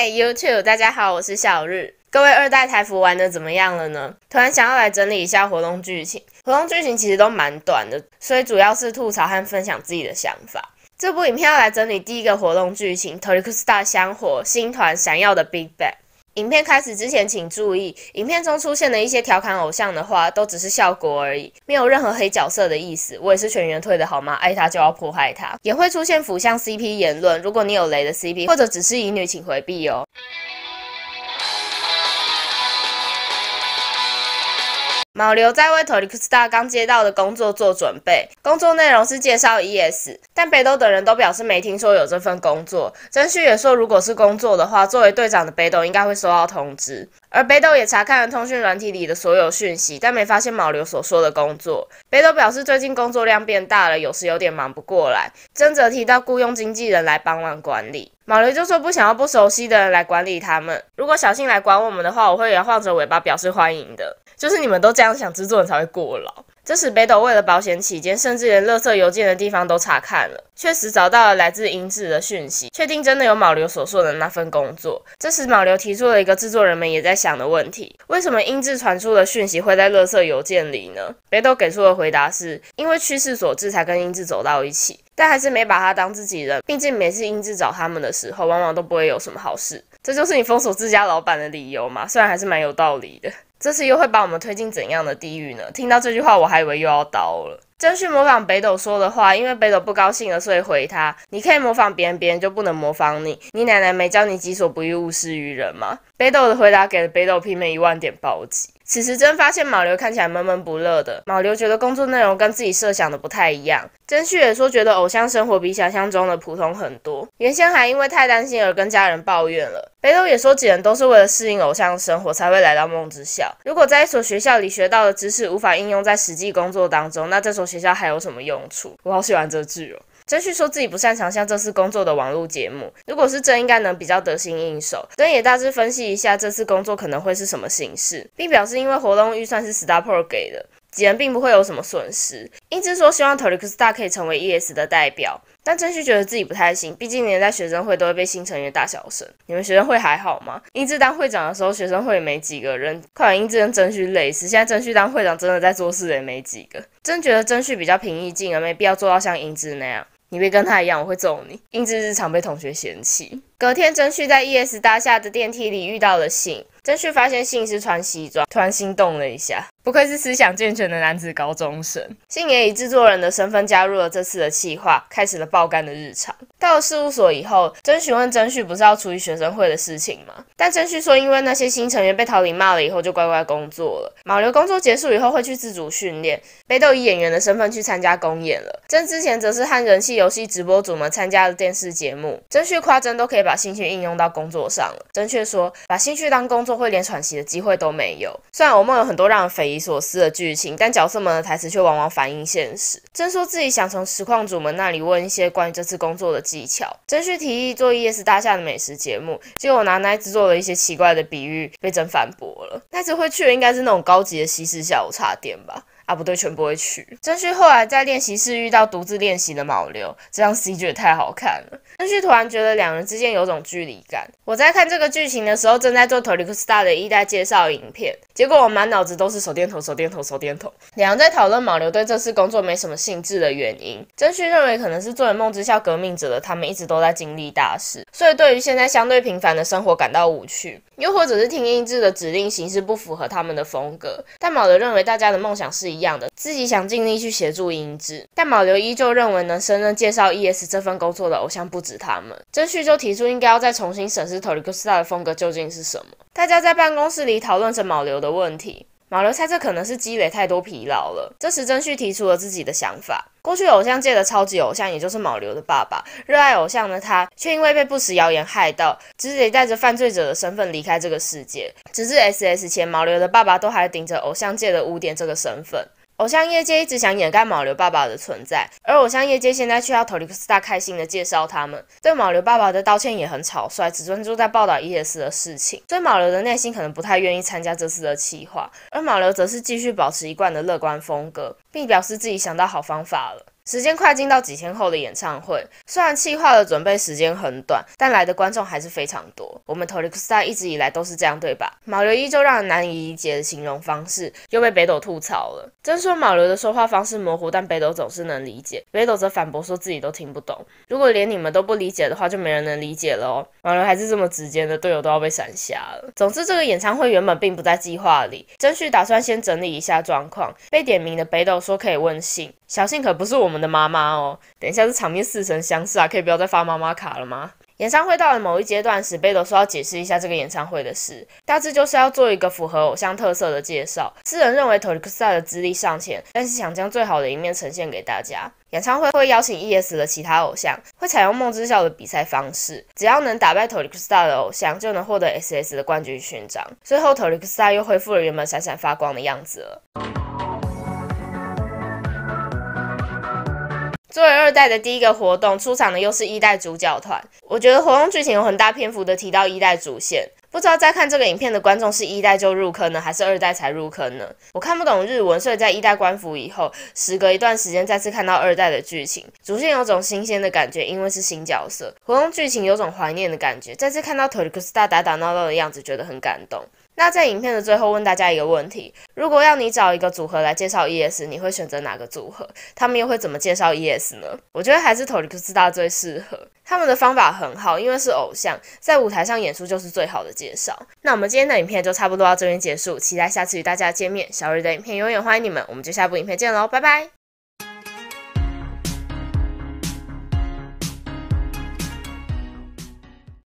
h e YouTube，y 大家好，我是小日。各位二代台服玩的怎么样了呢？突然想要来整理一下活动剧情。活动剧情其实都蛮短的，所以主要是吐槽和分享自己的想法。这部影片要来整理第一个活动剧情 t o r i c a s t a 香火新团闪耀的 Big Bang。影片开始之前，请注意，影片中出现的一些调侃偶像的话，都只是效果而已，没有任何黑角色的意思。我也是全员退的好吗？爱他就要迫害他，也会出现腐向 CP 言论。如果你有雷的 CP 或者只是乙女，请回避哦。毛流在为特利克斯大刚接到的工作做准备，工作内容是介绍 ES，但北斗等人都表示没听说有这份工作。真旭也说，如果是工作的话，作为队长的北斗应该会收到通知。而北斗也查看了通讯软体里的所有讯息，但没发现毛流所说的工作。北斗表示，最近工作量变大了，有时有点忙不过来。真泽提到雇佣经纪人来帮忙管理，毛流就说不想要不熟悉的人来管理他们。如果小新来管我们的话，我会摇晃着尾巴表示欢迎的。就是你们都这样想，制作人才会过劳。这时，北斗为了保险起见，甚至连垃圾邮件的地方都查看了，确实找到了来自英智的讯息，确定真的有卯流所说的那份工作。这时，卯流提出了一个制作人们也在想的问题：为什么英智传出的讯息会在垃圾邮件里呢？北斗给出的回答是因为趋势所致，才跟英智走到一起，但还是没把他当自己人。毕竟每次英智找他们的时候，往往都不会有什么好事。这就是你封锁自家老板的理由嘛？虽然还是蛮有道理的。这次又会把我们推进怎样的地狱呢？听到这句话，我还以为又要刀了。真旭模仿北斗说的话，因为北斗不高兴了，所以回他：“你可以模仿别人，别人就不能模仿你。你奶奶没教你己所不欲，勿施于人吗？”北斗的回答给了北斗拼命一万点暴击。此时真发现毛流看起来闷闷不乐的，毛流觉得工作内容跟自己设想的不太一样。真旭也说觉得偶像生活比想象中的普通很多，原先还因为太担心而跟家人抱怨了。北斗也说几人都是为了适应偶像生活才会来到梦之校，如果在一所学校里学到的知识无法应用在实际工作当中，那这所。学校还有什么用处？我好喜欢这句哦。真旭说自己不擅长像这次工作的网络节目，如果是真应该能比较得心应手。真也大致分析一下这次工作可能会是什么形式，并表示因为活动预算是 StarPro 给的，几人并不会有什么损失。英之说希望 Talixstar 可以成为 ES 的代表。但真旭觉得自己不太行，毕竟连在学生会都会被新成员大小声。你们学生会还好吗？英智当会长的时候，学生会也没几个人。快把英智跟真旭累死，现在真旭当会长，真的在做事的也没几个。真觉得真旭比较平易近人，没必要做到像英智那样。你别跟他一样，我会揍你。英智日常被同学嫌弃。隔天，真旭在 E S 大厦的电梯里遇到了信。真旭发现信是穿西装，突然心动了一下。不愧是思想健全的男子高中生。信也以制作人的身份加入了这次的企划，开始了爆肝的日常。到了事务所以后，真询问真旭不是要处理学生会的事情吗？但真旭说因为那些新成员被桃李骂了以后就乖乖工作了。毛流工作结束以后会去自主训练。北斗以演员的身份去参加公演了。真之前则是和人气游戏直播主们参加了电视节目。真旭夸真都可以。把兴趣应用到工作上了。真却说，把兴趣当工作会连喘息的机会都没有。虽然欧梦有很多让人匪夷所思的剧情，但角色们的台词却往往反映现实。真说自己想从实况主们那里问一些关于这次工作的技巧。真须提议做夜市大厦的美食节目，结果我拿奈子做了一些奇怪的比喻，被真反驳了。奈子会去的应该是那种高级的西式下午茶店吧。啊，不对，全不会去。真旭后来在练习室遇到独自练习的毛流，这让 C 觉得太好看了。真旭突然觉得两人之间有种距离感。我在看这个剧情的时候，正在做《t o r i k s t a r 的一代介绍影片。结果我满脑子都是手电筒、手电筒、手电筒。两人在讨论毛流对这次工作没什么兴致的原因，真旭认为可能是作为梦之校革命者的他们一直都在经历大事，所以对于现在相对平凡的生活感到无趣，又或者是听音质的指令形式不符合他们的风格。但毛流认为大家的梦想是一样的，自己想尽力去协助音质。但毛流依旧认为能胜任介绍 E S 这份工作的偶像不止他们。真旭就提出应该要再重新审视 t o r i k o s t a 的风格究竟是什么。大家在办公室里讨论着毛流的问题。毛流猜测可能是积累太多疲劳了。这时，真旭提出了自己的想法：过去偶像界的超级偶像，也就是毛流的爸爸，热爱偶像的他，却因为被不实谣言害到，只得带着犯罪者的身份离开这个世界。直至 S.S 前，毛流的爸爸都还顶着偶像界的污点这个身份。偶像业界一直想掩盖毛刘爸爸的存在，而偶像业界现在却要头 i s 斯大开心的介绍他们，对毛刘爸爸的道歉也很草率，只专注在报道 E.S 的事情。所以毛刘的内心可能不太愿意参加这次的企划，而毛刘则是继续保持一贯的乐观风格，并表示自己想到好方法了。时间快进到几天后的演唱会，虽然企划的准备时间很短，但来的观众还是非常多。我们 Torikusa 一直以来都是这样，对吧？毛流依旧让人难以理解的形容方式，又被北斗吐槽了。真说毛流的说话方式模糊，但北斗总是能理解。北斗则反驳说自己都听不懂。如果连你们都不理解的话，就没人能理解了哦。流还是这么直接的，队友都要被闪瞎了。总之，这个演唱会原本并不在计划里。真旭打算先整理一下状况。被点名的北斗说可以问信。小幸可不是我们的妈妈哦。等一下，这场面似曾相识啊，可以不要再发妈妈卡了吗？演唱会到了某一阶段时，贝多说要解释一下这个演唱会的事，大致就是要做一个符合偶像特色的介绍。世人认为 Toriksa 的资历尚浅，但是想将最好的一面呈现给大家。演唱会会邀请 ES 的其他偶像，会采用梦之校的比赛方式，只要能打败 Toriksa 的偶像，就能获得 SS 的冠军勋章。最后，Toriksa 又恢复了原本闪闪发光的样子了。作为二代的第一个活动，出场的又是一代主角团。我觉得活动剧情有很大篇幅的提到一代主线，不知道在看这个影片的观众是一代就入坑呢，还是二代才入坑呢？我看不懂日文，所以在一代官服以后，时隔一段时间再次看到二代的剧情主线，有种新鲜的感觉，因为是新角色。活动剧情有种怀念的感觉，再次看到特利迦大打打闹闹的样子，觉得很感动。那在影片的最后问大家一个问题：如果要你找一个组合来介绍 E.S，你会选择哪个组合？他们又会怎么介绍 E.S 呢？我觉得还是 t o 团体出道最适合，他们的方法很好，因为是偶像，在舞台上演出就是最好的介绍。那我们今天的影片就差不多到这边结束，期待下次与大家见面。小日的影片永远欢迎你们，我们就下部影片见喽，拜拜。